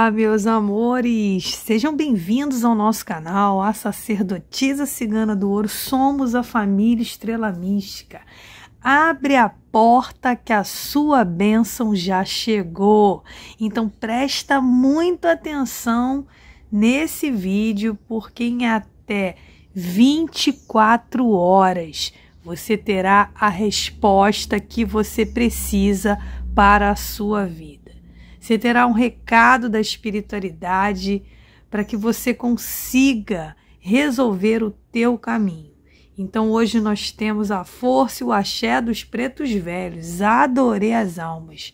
Olá, meus amores! Sejam bem-vindos ao nosso canal, a Sacerdotisa Cigana do Ouro. Somos a família Estrela Mística. Abre a porta que a sua bênção já chegou. Então presta muita atenção nesse vídeo, porque em até 24 horas você terá a resposta que você precisa para a sua vida. Você terá um recado da espiritualidade para que você consiga resolver o teu caminho. Então hoje nós temos a força e o axé dos pretos velhos. Adorei as almas.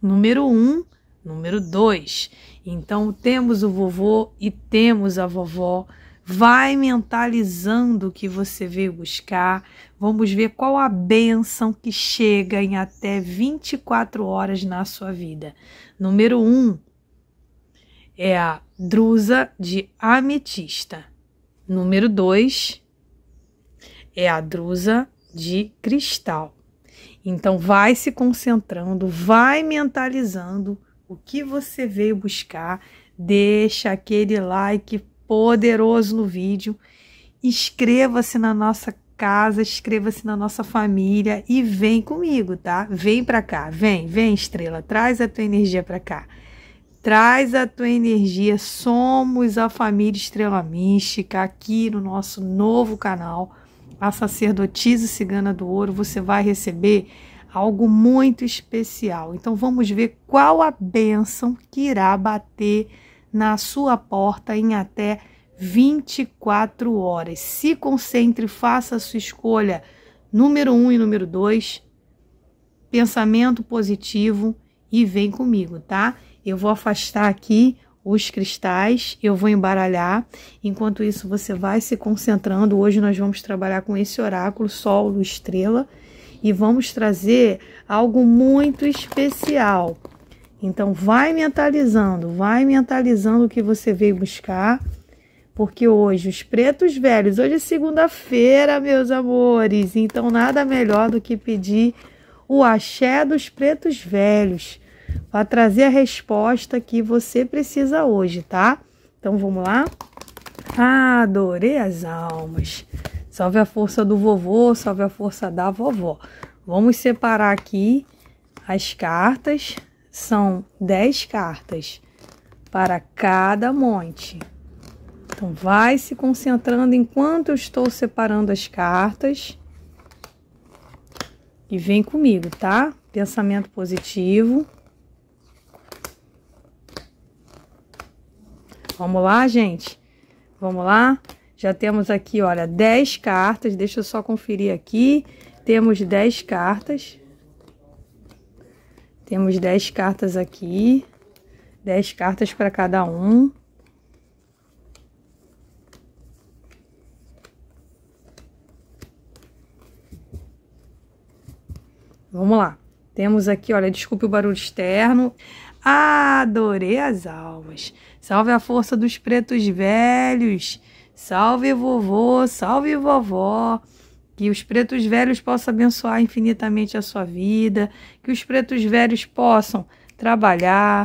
Número um, número dois. Então temos o vovô e temos a vovó Vai mentalizando o que você veio buscar. Vamos ver qual a benção que chega em até 24 horas na sua vida. Número 1 um é a drusa de ametista. Número 2 é a drusa de cristal. Então vai se concentrando, vai mentalizando o que você veio buscar. Deixa aquele like poderoso no vídeo. Inscreva-se na nossa casa, inscreva-se na nossa família e vem comigo, tá? Vem para cá, vem, vem estrela, traz a tua energia para cá. Traz a tua energia, somos a família Estrela Mística aqui no nosso novo canal, a Sacerdotisa Cigana do Ouro. Você vai receber algo muito especial. Então vamos ver qual a bênção que irá bater na sua porta em até 24 horas. Se concentre, faça a sua escolha número 1 um e número 2, pensamento positivo e vem comigo, tá? Eu vou afastar aqui os cristais, eu vou embaralhar. Enquanto isso, você vai se concentrando. Hoje nós vamos trabalhar com esse oráculo Sol, Lua, Estrela e vamos trazer algo muito especial então, vai mentalizando, vai mentalizando o que você veio buscar, porque hoje os pretos velhos, hoje é segunda-feira, meus amores, então nada melhor do que pedir o axé dos pretos velhos para trazer a resposta que você precisa hoje, tá? Então vamos lá? adorei as almas. Salve a força do vovô, salve a força da vovó. Vamos separar aqui as cartas são 10 cartas para cada monte. Então, vai se concentrando enquanto eu estou separando as cartas. E vem comigo, tá? Pensamento positivo. Vamos lá, gente? Vamos lá? Já temos aqui, olha, 10 cartas. Deixa eu só conferir aqui. Temos 10 cartas. Temos 10 cartas aqui, 10 cartas para cada um. Vamos lá. Temos aqui, olha, desculpe o barulho externo. Adorei as almas. Salve a força dos pretos velhos. Salve vovô, salve vovó que os pretos velhos possam abençoar infinitamente a sua vida, que os pretos velhos possam trabalhar,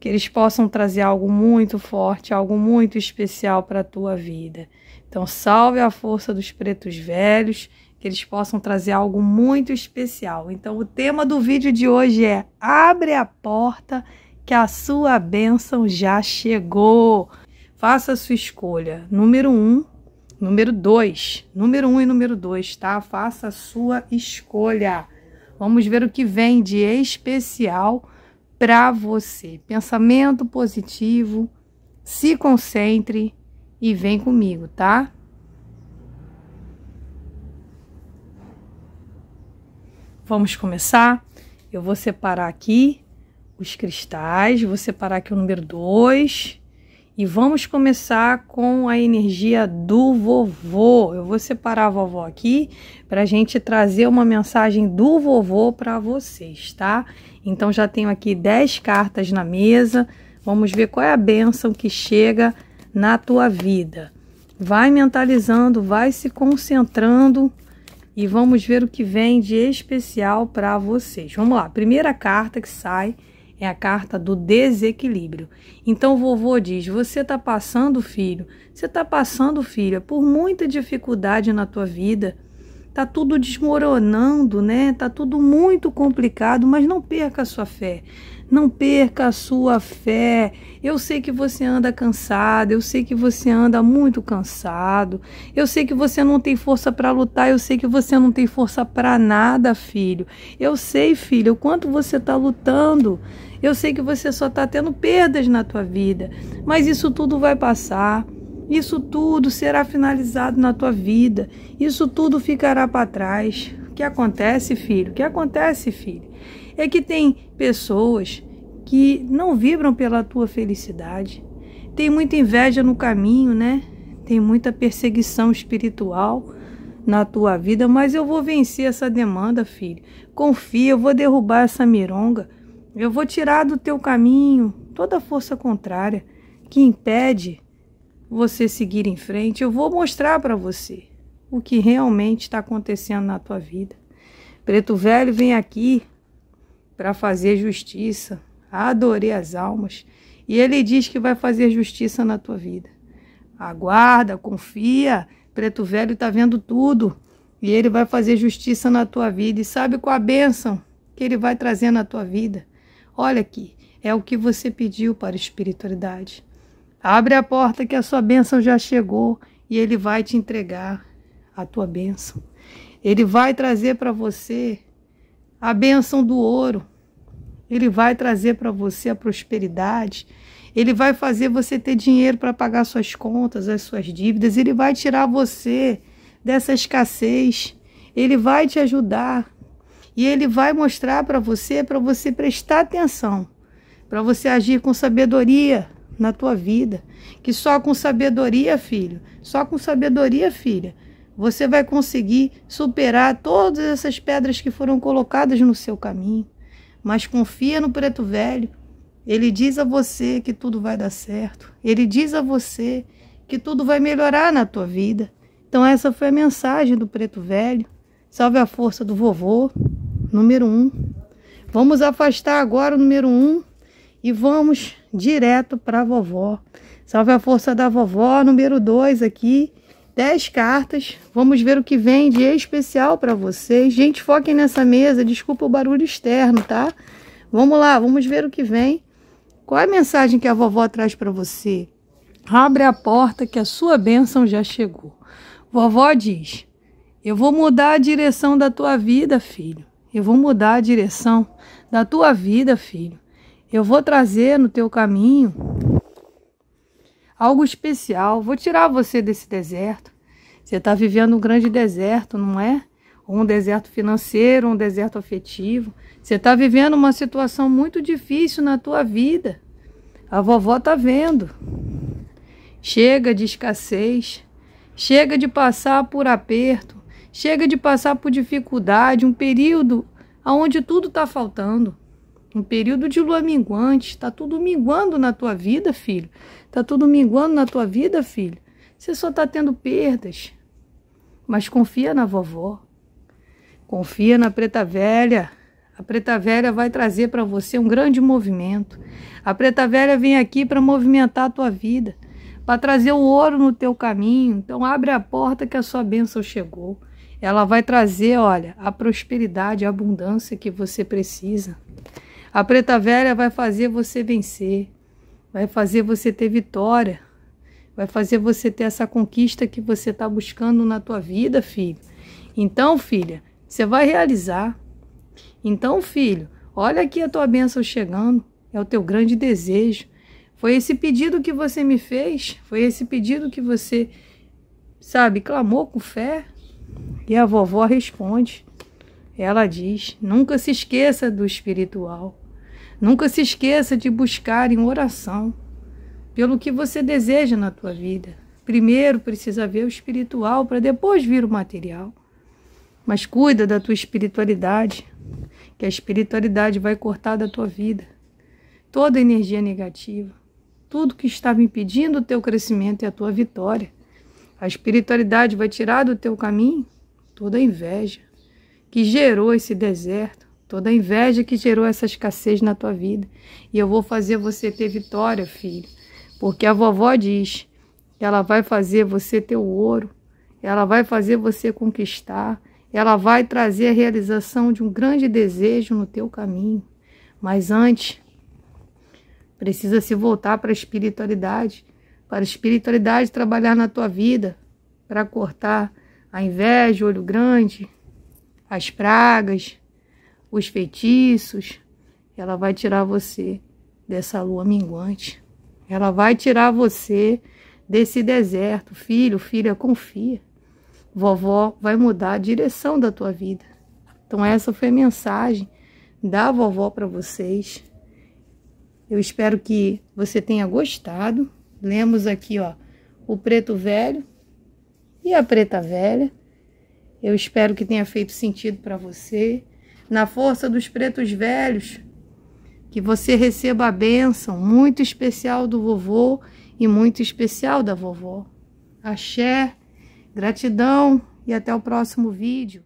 que eles possam trazer algo muito forte, algo muito especial para a tua vida. Então, salve a força dos pretos velhos, que eles possam trazer algo muito especial. Então, o tema do vídeo de hoje é Abre a porta que a sua bênção já chegou. Faça a sua escolha. Número um, Número 2, número 1 um e número 2, tá? Faça a sua escolha. Vamos ver o que vem de especial para você. Pensamento positivo, se concentre e vem comigo, tá? Vamos começar? Eu vou separar aqui os cristais, vou separar aqui o número 2 e vamos começar com a energia do vovô. Eu vou separar a vovó aqui para a gente trazer uma mensagem do vovô para vocês, tá? Então já tenho aqui 10 cartas na mesa. Vamos ver qual é a bênção que chega na tua vida. Vai mentalizando, vai se concentrando e vamos ver o que vem de especial para vocês. Vamos lá, primeira carta que sai é a carta do desequilíbrio. Então o vovô diz: você está passando, filho, você está passando, filha, por muita dificuldade na tua vida. Tá tudo desmoronando, né? Tá tudo muito complicado, mas não perca a sua fé. Não perca a sua fé. Eu sei que você anda cansado, eu sei que você anda muito cansado. Eu sei que você não tem força para lutar, eu sei que você não tem força para nada, filho. Eu sei, filho, o quanto você está lutando. Eu sei que você só está tendo perdas na tua vida, mas isso tudo vai passar. Isso tudo será finalizado na tua vida. Isso tudo ficará para trás. O que acontece, filho? O que acontece, filho? É que tem pessoas que não vibram pela tua felicidade. Tem muita inveja no caminho, né? Tem muita perseguição espiritual na tua vida, mas eu vou vencer essa demanda, filho. Confia, eu vou derrubar essa mironga. Eu vou tirar do teu caminho toda força contrária que impede você seguir em frente. Eu vou mostrar para você o que realmente está acontecendo na tua vida. Preto Velho vem aqui para fazer justiça. Adorei as almas. E ele diz que vai fazer justiça na tua vida. Aguarda, confia. Preto Velho está vendo tudo. E ele vai fazer justiça na tua vida. E sabe qual a bênção que ele vai trazer na tua vida? Olha aqui, é o que você pediu para a espiritualidade. Abre a porta que a sua bênção já chegou e ele vai te entregar a tua bênção. Ele vai trazer para você a bênção do ouro. Ele vai trazer para você a prosperidade. Ele vai fazer você ter dinheiro para pagar suas contas, as suas dívidas. Ele vai tirar você dessa escassez. Ele vai te ajudar e ele vai mostrar para você, para você prestar atenção, para você agir com sabedoria na tua vida. Que só com sabedoria, filho, só com sabedoria, filha, você vai conseguir superar todas essas pedras que foram colocadas no seu caminho. Mas confia no preto velho. Ele diz a você que tudo vai dar certo. Ele diz a você que tudo vai melhorar na tua vida. Então essa foi a mensagem do preto velho. Salve a força do vovô número 1. Um. Vamos afastar agora o número 1 um, e vamos direto para a vovó. Salve a força da vovó, número 2 aqui. 10 cartas. Vamos ver o que vem de especial para vocês. Gente, foquem nessa mesa. Desculpa o barulho externo, tá? Vamos lá, vamos ver o que vem. Qual é a mensagem que a vovó traz para você? Abre a porta que a sua bênção já chegou. Vovó diz: Eu vou mudar a direção da tua vida, filho. Eu vou mudar a direção da tua vida, filho. Eu vou trazer no teu caminho algo especial. Vou tirar você desse deserto. Você está vivendo um grande deserto, não é? Ou um deserto financeiro, um deserto afetivo. Você está vivendo uma situação muito difícil na tua vida. A vovó tá vendo. Chega de escassez. Chega de passar por aperto. Chega de passar por dificuldade, um período onde tudo está faltando. Um período de lua minguante, está tudo minguando na tua vida, filho. Está tudo minguando na tua vida, filho. Você só está tendo perdas. Mas confia na vovó. Confia na preta velha. A preta velha vai trazer para você um grande movimento. A preta velha vem aqui para movimentar a tua vida, para trazer o ouro no teu caminho. Então abre a porta que a sua bênção chegou. Ela vai trazer, olha, a prosperidade, a abundância que você precisa. A preta velha vai fazer você vencer, vai fazer você ter vitória, vai fazer você ter essa conquista que você está buscando na tua vida, filho. Então, filha, você vai realizar. Então, filho, olha aqui a tua bênção chegando, é o teu grande desejo. Foi esse pedido que você me fez, foi esse pedido que você, sabe, clamou com fé, e a vovó responde. Ela diz: nunca se esqueça do espiritual. Nunca se esqueça de buscar em oração pelo que você deseja na tua vida. Primeiro precisa ver o espiritual para depois vir o material. Mas cuida da tua espiritualidade, que a espiritualidade vai cortar da tua vida toda energia negativa, tudo que estava impedindo o teu crescimento e é a tua vitória. A espiritualidade vai tirar do teu caminho toda a inveja que gerou esse deserto, toda a inveja que gerou essa escassez na tua vida. E eu vou fazer você ter vitória, filho, porque a vovó diz que ela vai fazer você ter o ouro, ela vai fazer você conquistar, ela vai trazer a realização de um grande desejo no teu caminho. Mas antes, precisa se voltar para a espiritualidade para a espiritualidade trabalhar na tua vida, para cortar a inveja, o olho grande, as pragas, os feitiços. Ela vai tirar você dessa lua minguante. Ela vai tirar você desse deserto. Filho, filha, confia. Vovó vai mudar a direção da tua vida. Então essa foi a mensagem da vovó para vocês. Eu espero que você tenha gostado. Lemos aqui, ó, o preto velho e a preta velha. Eu espero que tenha feito sentido para você. Na força dos pretos velhos, que você receba a bênção muito especial do vovô e muito especial da vovó. Axé, gratidão e até o próximo vídeo.